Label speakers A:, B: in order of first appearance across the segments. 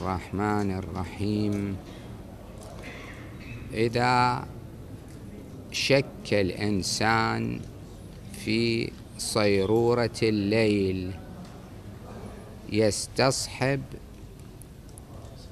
A: الرحمن الرحيم إذا شك الإنسان في صيرورة الليل يستصحب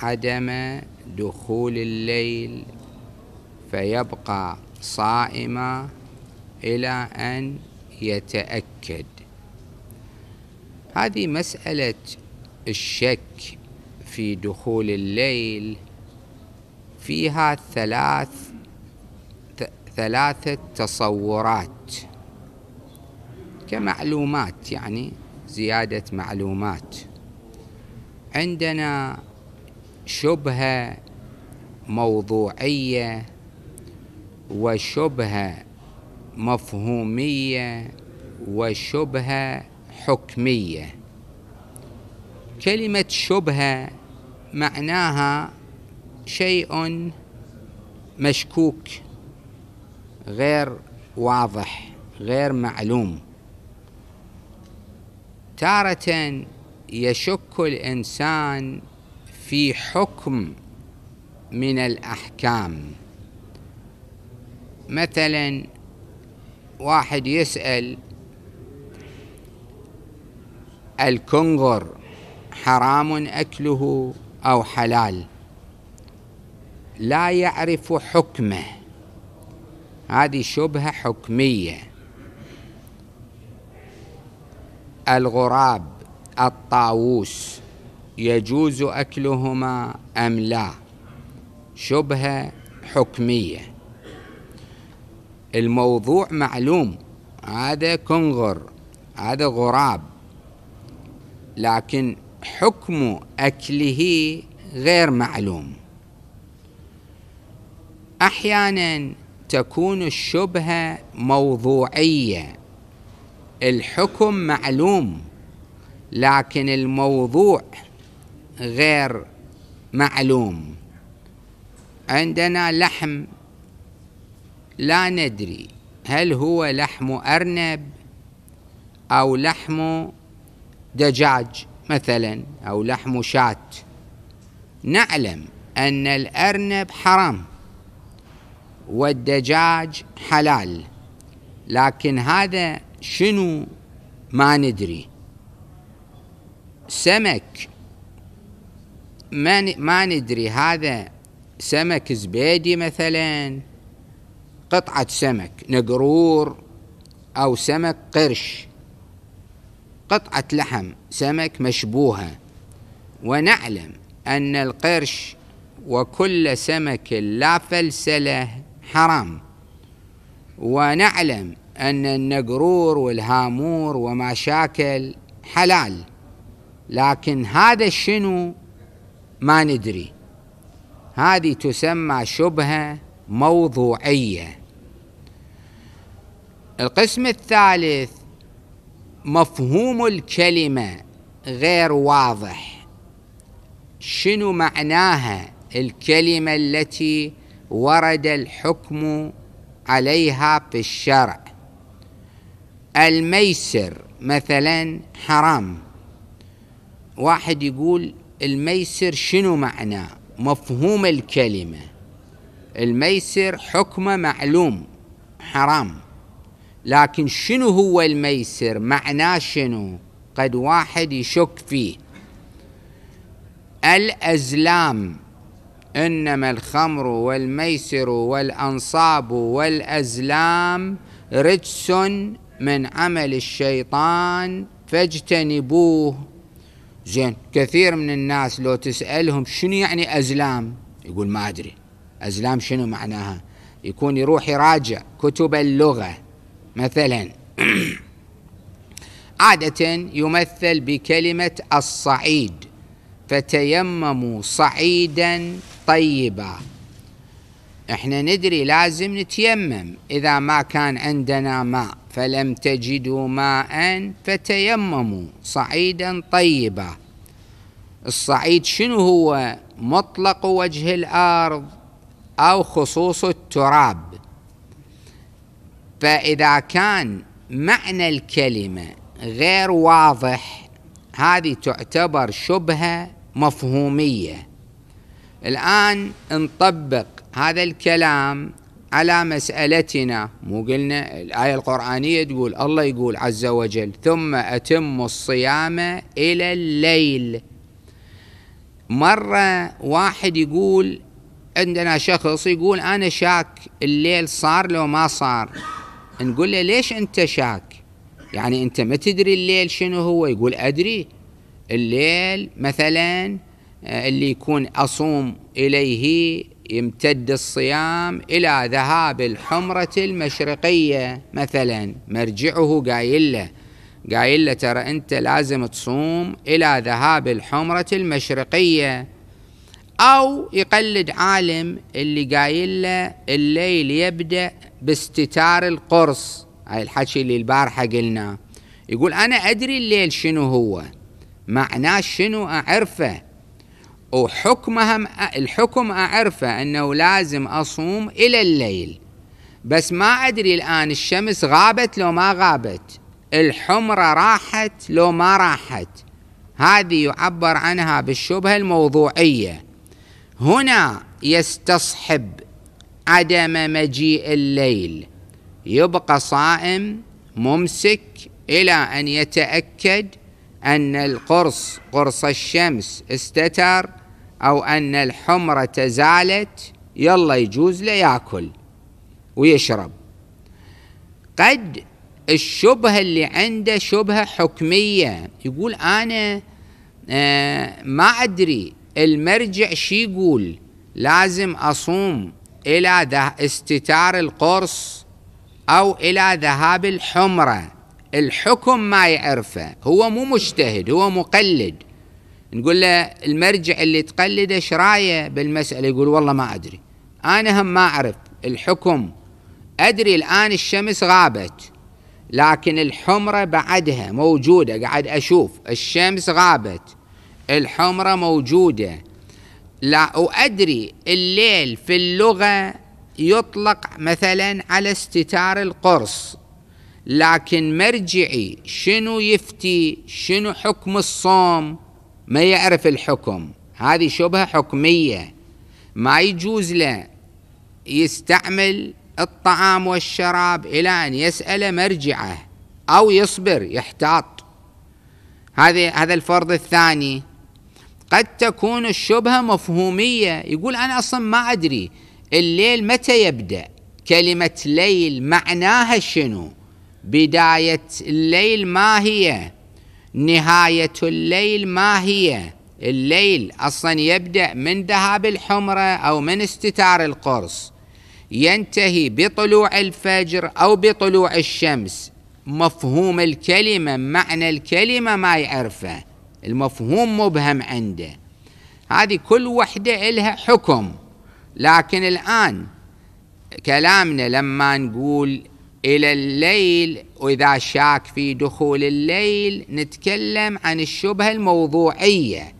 A: عدم دخول الليل فيبقى صائما إلى أن يتأكد هذه مسألة الشك في دخول الليل فيها ثلاث ثلاثة تصورات كمعلومات يعني زيادة معلومات عندنا شبهة موضوعية وشبهة مفهومية وشبهة حكمية كلمة شبهة معناها شيء مشكوك غير واضح غير معلوم تارة يشك الإنسان في حكم من الأحكام مثلا واحد يسأل الكنغر حرام اكله او حلال لا يعرف حكمه هذه شبهه حكميه الغراب الطاووس يجوز اكلهما ام لا شبهه حكميه الموضوع معلوم هذا كنغر هذا غراب لكن حكم أكله غير معلوم أحيانا تكون الشبهة موضوعية الحكم معلوم لكن الموضوع غير معلوم عندنا لحم لا ندري هل هو لحم أرنب أو لحم دجاج مثلا أو لحم شاة نعلم أن الأرنب حرام والدجاج حلال لكن هذا شنو ما ندري سمك ما ما ندري هذا سمك زبيدي مثلا قطعة سمك نقرور أو سمك قرش قطعة لحم سمك مشبوهة ونعلم أن القرش وكل سمك لا فلسلة حرام ونعلم أن النقرور والهامور وما شاكل حلال لكن هذا شنو ما ندري هذه تسمى شبهة موضوعية القسم الثالث مفهوم الكلمة غير واضح شنو معناها الكلمة التي ورد الحكم عليها في الشرع الميسر مثلا حرام واحد يقول الميسر شنو معناه مفهوم الكلمة الميسر حكمه معلوم حرام لكن شنو هو الميسر معناه شنو قد واحد يشك فيه الأزلام إنما الخمر والميسر والأنصاب والأزلام رجس من عمل الشيطان فاجتنبوه زين كثير من الناس لو تسألهم شنو يعني أزلام يقول ما أدري أزلام شنو معناها يكون يروح يراجع كتب اللغة مثلا عادة يمثل بكلمة الصعيد فتيمموا صعيدا طيبا احنا ندري لازم نتيمم اذا ما كان عندنا ماء فلم تجدوا ماء فتيمموا صعيدا طيبا الصعيد شنو هو مطلق وجه الارض او خصوص التراب فإذا كان معنى الكلمة غير واضح هذه تعتبر شبهة مفهومية الآن نطبق هذا الكلام على مسألتنا مو قلنا الآية القرآنية تقول الله يقول عز وجل ثم أتم الصيام إلى الليل مرة واحد يقول عندنا شخص يقول أنا شاك الليل صار لو ما صار نقول له ليش انت شاك يعني انت ما تدري الليل شنو هو يقول ادري الليل مثلا آه، اللي يكون اصوم اليه يمتد الصيام الى ذهاب الحمره المشرقيه مثلا مرجعه قايل له قايل له ترى انت لازم تصوم الى ذهاب الحمره المشرقيه أو يقلد عالم اللي قايل له الليل يبدأ باستتار القرص هاي الحكي اللي البارحة قلناه يقول أنا أدري الليل شنو هو معناه شنو أعرفه وحكمها الحكم أعرفه أنه لازم أصوم إلى الليل بس ما أدري الآن الشمس غابت لو ما غابت الحمرة راحت لو ما راحت هذه يعبر عنها بالشبهة الموضوعية هنا يستصحب عدم مجيء الليل يبقى صائم ممسك الى ان يتاكد ان القرص قرص الشمس استتر او ان الحمره زالت يلا يجوز له ياكل ويشرب قد الشبهه اللي عنده شبهه حكميه يقول انا آه ما ادري المرجع شي يقول لازم أصوم إلى استتار القرص أو إلى ذهاب الحمرة الحكم ما يعرفه هو مو مجتهد هو مقلد نقول له المرجع اللي تقلده ايش رايه بالمسألة يقول والله ما أدري أنا هم ما أعرف الحكم أدري الآن الشمس غابت لكن الحمرة بعدها موجودة قاعد أشوف الشمس غابت الحمرة موجودة لا وأدري الليل في اللغة يطلق مثلا على استتار القرص لكن مرجعي شنو يفتي شنو حكم الصوم ما يعرف الحكم هذه شبهة حكمية ما يجوز له يستعمل الطعام والشراب إلى أن يسأل مرجعه أو يصبر يحتاط هذا هذا الفرض الثاني قد تكون الشبهة مفهومية يقول أنا أصلا ما أدري الليل متى يبدأ كلمة ليل معناها شنو بداية الليل ما هي نهاية الليل ما هي الليل أصلا يبدأ من ذهاب الحمرة أو من استتار القرص ينتهي بطلوع الفجر أو بطلوع الشمس مفهوم الكلمة معنى الكلمة ما يعرفه المفهوم مبهم عنده هذه كل وحدة لها حكم لكن الآن كلامنا لما نقول إلى الليل وإذا شاك في دخول الليل نتكلم عن الشبهة الموضوعية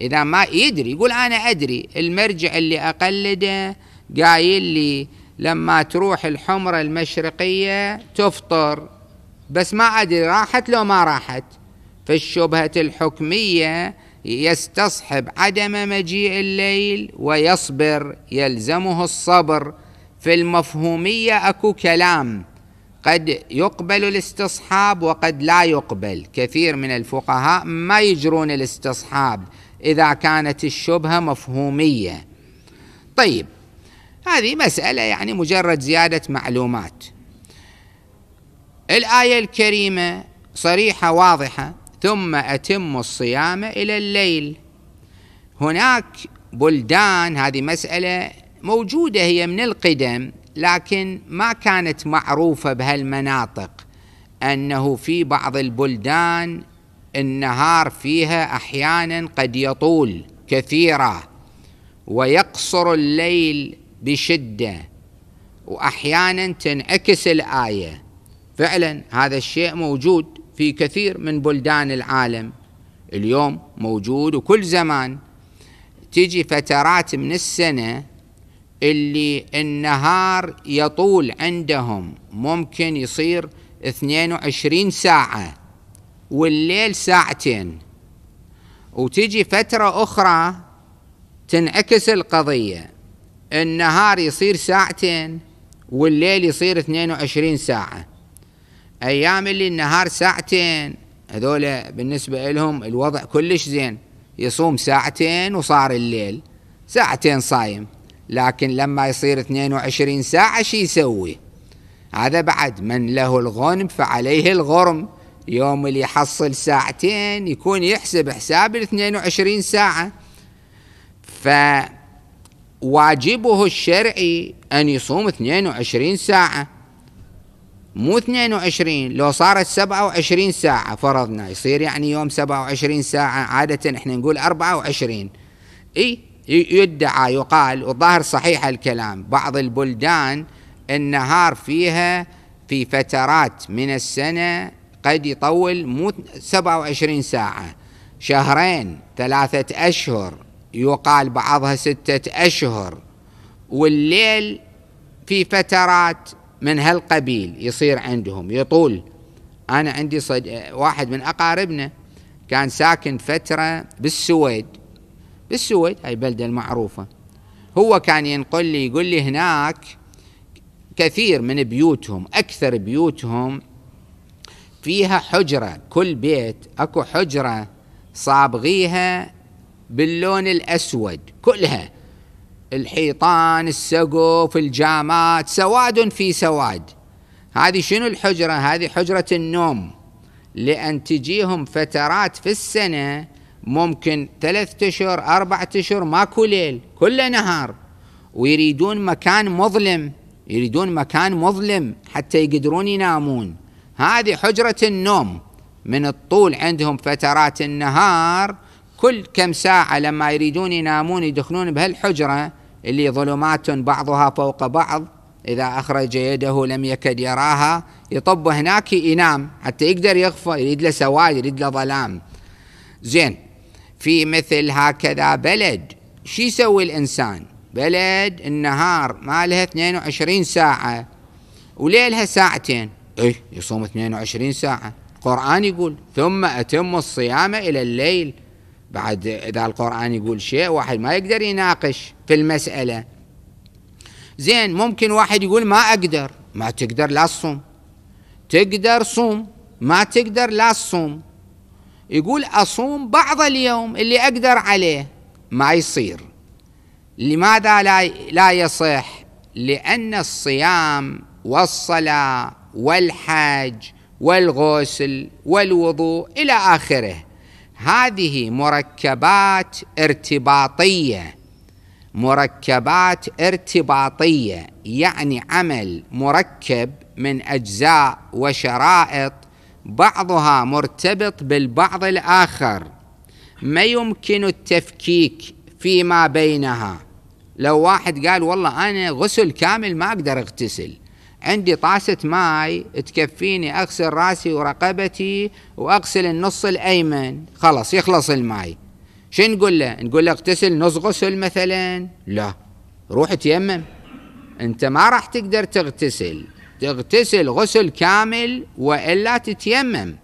A: إذا ما يدري يقول أنا أدري المرجع اللي أقلده قايل لي لما تروح الحمرة المشرقية تفطر بس ما أدري راحت لو ما راحت في الشبهة الحكمية يستصحب عدم مجيء الليل ويصبر يلزمه الصبر في المفهومية أكو كلام قد يقبل الاستصحاب وقد لا يقبل كثير من الفقهاء ما يجرون الاستصحاب إذا كانت الشبهة مفهومية طيب هذه مسألة يعني مجرد زيادة معلومات الآية الكريمة صريحة واضحة ثم أتم الصيام إلى الليل هناك بلدان هذه مسألة موجودة هي من القدم لكن ما كانت معروفة بهالمناطق أنه في بعض البلدان النهار فيها أحيانا قد يطول كثيرا ويقصر الليل بشدة وأحيانا تنعكس الآية فعلا هذا الشيء موجود في كثير من بلدان العالم اليوم موجود وكل زمان تجي فترات من السنة اللي النهار يطول عندهم ممكن يصير 22 ساعة والليل ساعتين وتجي فترة أخرى تنعكس القضية النهار يصير ساعتين والليل يصير 22 ساعة أيام اللي النهار ساعتين هذول بالنسبة لهم الوضع كلش زين يصوم ساعتين وصار الليل ساعتين صايم لكن لما يصير 22 ساعة شو يسوي هذا بعد من له الغنم فعليه الغرم يوم اللي يحصل ساعتين يكون يحسب حساب ال 22 ساعة فواجبه الشرعي أن يصوم 22 ساعة مو 22 لو صارت 27 ساعة فرضنا يصير يعني يوم 27 ساعة عادة احنا نقول 24 اي يدعى يقال والظاهر صحيح الكلام بعض البلدان النهار فيها في فترات من السنة قد يطول مو 27 ساعة شهرين ثلاثة أشهر يقال بعضها ستة أشهر والليل في فترات من هالقبيل يصير عندهم يطول أنا عندي صد... واحد من أقاربنا كان ساكن فترة بالسويد بالسويد هاي بلدة المعروفة هو كان ينقل لي يقول لي هناك كثير من بيوتهم أكثر بيوتهم فيها حجرة كل بيت أكو حجرة صابغيها باللون الأسود كلها الحيطان السقوف الجامات سواد في سواد هذه شنو الحجرة هذه حجرة النوم لأن تجيهم فترات في السنة ممكن ثلاثة أشهر أربعة أشهر ماكو ليل كل نهار ويريدون مكان مظلم يريدون مكان مظلم حتى يقدرون ينامون هذه حجرة النوم من الطول عندهم فترات النهار كل كم ساعة لما يريدون ينامون يدخلون بهالحجرة اللي ظلمات بعضها فوق بعض إذا أخرج يده لم يكد يراها يطب هناك ينام حتى يقدر يغفى يريد له سواد يريد له ظلام زين في مثل هكذا بلد شو يسوي الإنسان بلد النهار مالها 22 ساعة وليلها ساعتين إيه يصوم 22 ساعة القرآن يقول ثم أتم الصيام إلى الليل بعد إذا القرآن يقول شيء واحد ما يقدر يناقش في المسألة زين ممكن واحد يقول ما أقدر ما تقدر لا تصوم تقدر صوم ما تقدر لا تصوم يقول أصوم بعض اليوم اللي أقدر عليه ما يصير لماذا لا لا يصح لأن الصيام والصلاة والحج والغسل والوضوء إلى آخره هذه مركبات ارتباطيه مركبات ارتباطيه يعني عمل مركب من اجزاء وشرائط بعضها مرتبط بالبعض الاخر ما يمكن التفكيك فيما بينها لو واحد قال والله انا غسل كامل ما اقدر اغتسل عندي طاسة ماي تكفيني أغسل راسي ورقبتي وأغسل النص الأيمن خلاص يخلص الماي شو نقول له نقول له اغتسل نص غسل مثلا لا روح تيمم انت ما راح تقدر تغتسل تغتسل غسل كامل وإلا تتيمم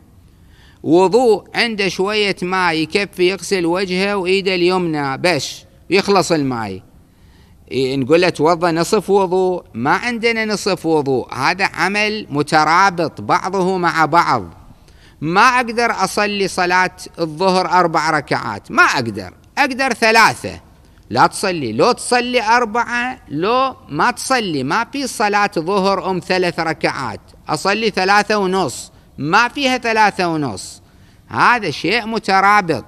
A: وضوء عنده شوية ماء يكفي يغسل وجهه وإيده اليمنى بس يخلص الماي إيه، نقول له توضا نصف وضوء ما عندنا نصف وضوء هذا عمل مترابط بعضه مع بعض ما اقدر اصلي صلاه الظهر اربع ركعات ما اقدر اقدر ثلاثه لا تصلي لو تصلي اربعه لو ما تصلي ما في صلاه ظهر ام ثلاث ركعات اصلي ثلاثه ونص ما فيها ثلاثه ونص هذا شيء مترابط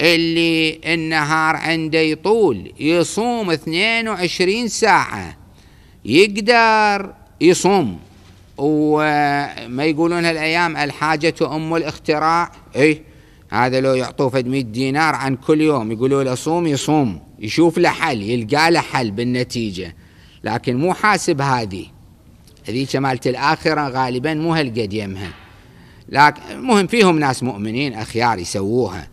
A: اللي النهار عنده يطول يصوم 22 ساعة يقدر يصوم وما يقولون هالأيام الحاجة أم الاختراع اي هذا لو يعطوه فد 100 دينار عن كل يوم يقولوا له صوم يصوم يشوف له حل يلقى له حل بالنتيجة لكن مو حاسب هذه هذيك مالت الآخرة غالبا مو هالقد يمها لكن المهم فيهم ناس مؤمنين أخيار يسووها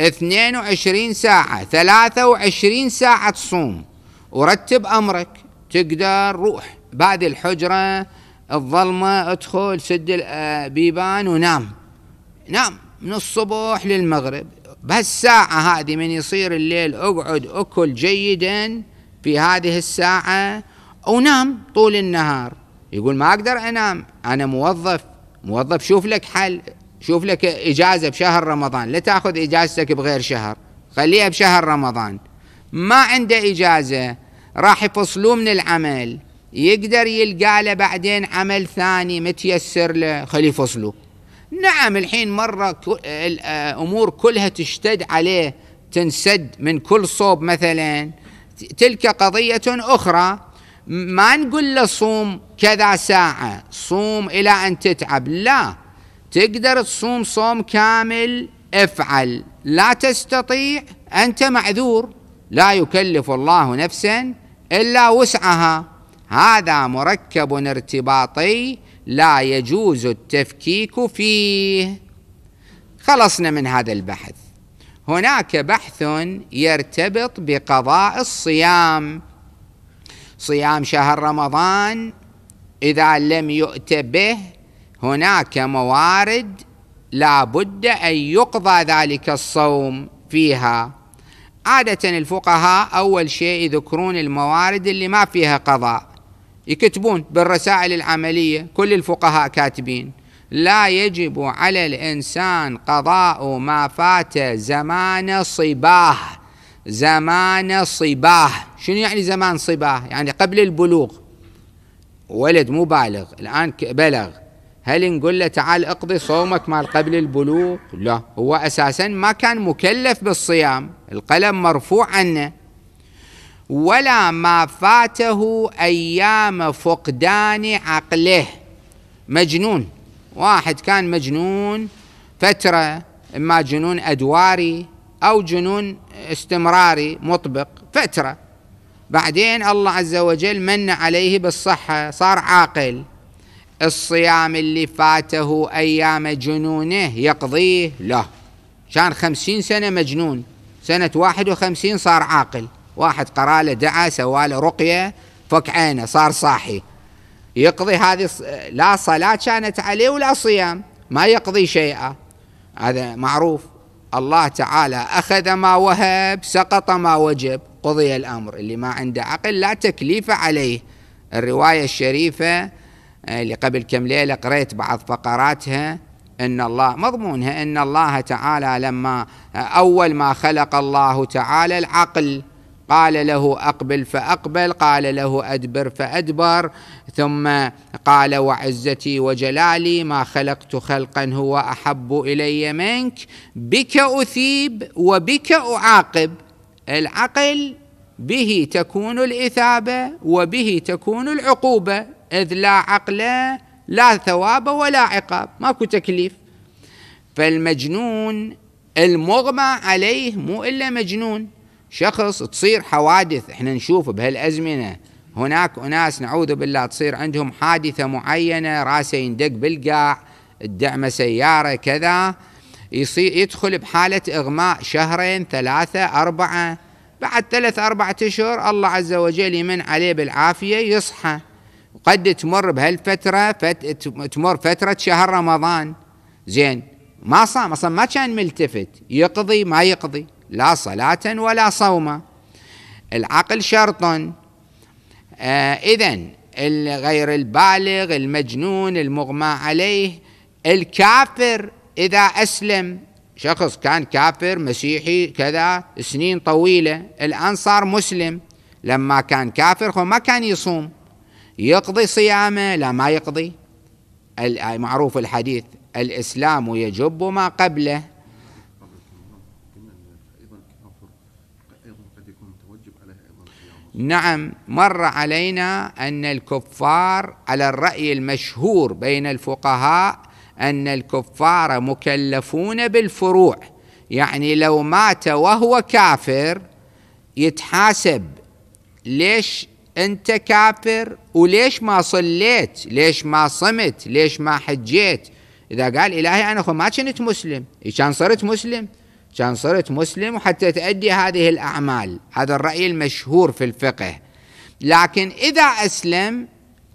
A: 22 ساعة 23 ساعة تصوم ورتب أمرك تقدر روح بعد الحجرة الظلمة ادخل سد البيبان آه، ونام نام من الصبح للمغرب بهالساعة هذه من يصير الليل اقعد اكل جيدا في هذه الساعة ونام طول النهار يقول ما اقدر انام انا موظف موظف شوف لك حل شوف لك إجازة بشهر رمضان لا تأخذ إجازتك بغير شهر خليها بشهر رمضان ما عنده إجازة راح يفصلوه من العمل يقدر يلقى له بعدين عمل ثاني متيسر له خليه يفصلوه نعم الحين مرة الأمور آه، كلها تشتد عليه تنسد من كل صوب مثلا تلك قضية أخرى ما نقول له صوم كذا ساعة صوم إلى أن تتعب لا تقدر تصوم صوم كامل افعل لا تستطيع انت معذور لا يكلف الله نفسا الا وسعها هذا مركب ارتباطي لا يجوز التفكيك فيه خلصنا من هذا البحث هناك بحث يرتبط بقضاء الصيام صيام شهر رمضان اذا لم يؤت به هناك موارد لا بد أن يقضى ذلك الصوم فيها عادة الفقهاء أول شيء يذكرون الموارد اللي ما فيها قضاء يكتبون بالرسائل العملية كل الفقهاء كاتبين لا يجب على الإنسان قضاء ما فات زمان صباه زمان صباه شنو يعني زمان صباه يعني قبل البلوغ ولد مو بالغ الآن بلغ هل نقول له تعال اقضي صومك مال قبل البلوغ لا هو اساسا ما كان مكلف بالصيام القلم مرفوع عنه ولا ما فاته ايام فقدان عقله مجنون واحد كان مجنون فتره اما جنون ادواري او جنون استمراري مطبق فتره بعدين الله عز وجل من عليه بالصحه صار عاقل الصيام اللي فاته أيام جنونه يقضيه لا كان خمسين سنة مجنون سنة واحد وخمسين صار عاقل واحد قراله دعا سواله رقية فك عينه صار صاحي يقضي هذه لا صلاة كانت عليه ولا صيام ما يقضي شيئا هذا معروف الله تعالى أخذ ما وهب سقط ما وجب قضي الأمر اللي ما عنده عقل لا تكليف عليه الرواية الشريفة آه، اللي قبل كم ليله قريت بعض فقراتها ان الله مضمونها ان الله تعالى لما آه، اول ما خلق الله تعالى العقل قال له اقبل فاقبل قال له ادبر فادبر ثم قال وعزتي وجلالي ما خلقت خلقا هو احب الي منك بك اثيب وبك اعاقب العقل به تكون الاثابه وبه تكون العقوبه إذ لا عقل لا ثواب ولا عقاب ماكو تكليف فالمجنون المغمى عليه مو إلا مجنون شخص تصير حوادث احنا نشوف بهالأزمنة هناك أناس نعوذ بالله تصير عندهم حادثة معينة راسه يندق بالقاع الدعمة سيارة كذا يصير يدخل بحالة إغماء شهرين ثلاثة أربعة بعد ثلاث أربعة أشهر الله عز وجل يمن عليه بالعافية يصحى قد تمر بهالفترة فت... تمر فترة شهر رمضان زين ما صام اصلا ما كان ملتفت يقضي ما يقضي لا صلاة ولا صوما العقل شرط آه اذا غير البالغ المجنون المغمى عليه الكافر اذا اسلم شخص كان كافر مسيحي كذا سنين طويله الان صار مسلم لما كان كافر هو ما كان يصوم يقضي صيامه لا ما يقضي آه، معروف الحديث الإسلام يجب ما قبله نعم مر علينا أن الكفار على الرأي المشهور بين الفقهاء أن الكفار مكلفون بالفروع يعني لو مات وهو كافر يتحاسب ليش انت كافر وليش ما صليت ليش ما صمت ليش ما حجيت اذا قال الهي انا ما كنت مسلم كان صرت مسلم كان صرت مسلم وحتى تؤدي هذه الاعمال هذا الراي المشهور في الفقه لكن اذا اسلم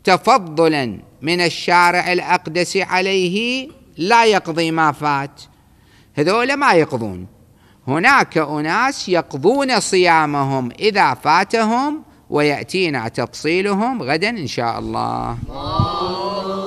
A: تفضلا من الشارع الاقدس عليه لا يقضي ما فات هذول ما يقضون هناك اناس يقضون صيامهم اذا فاتهم ويأتينا تفصيلهم غدا إن شاء الله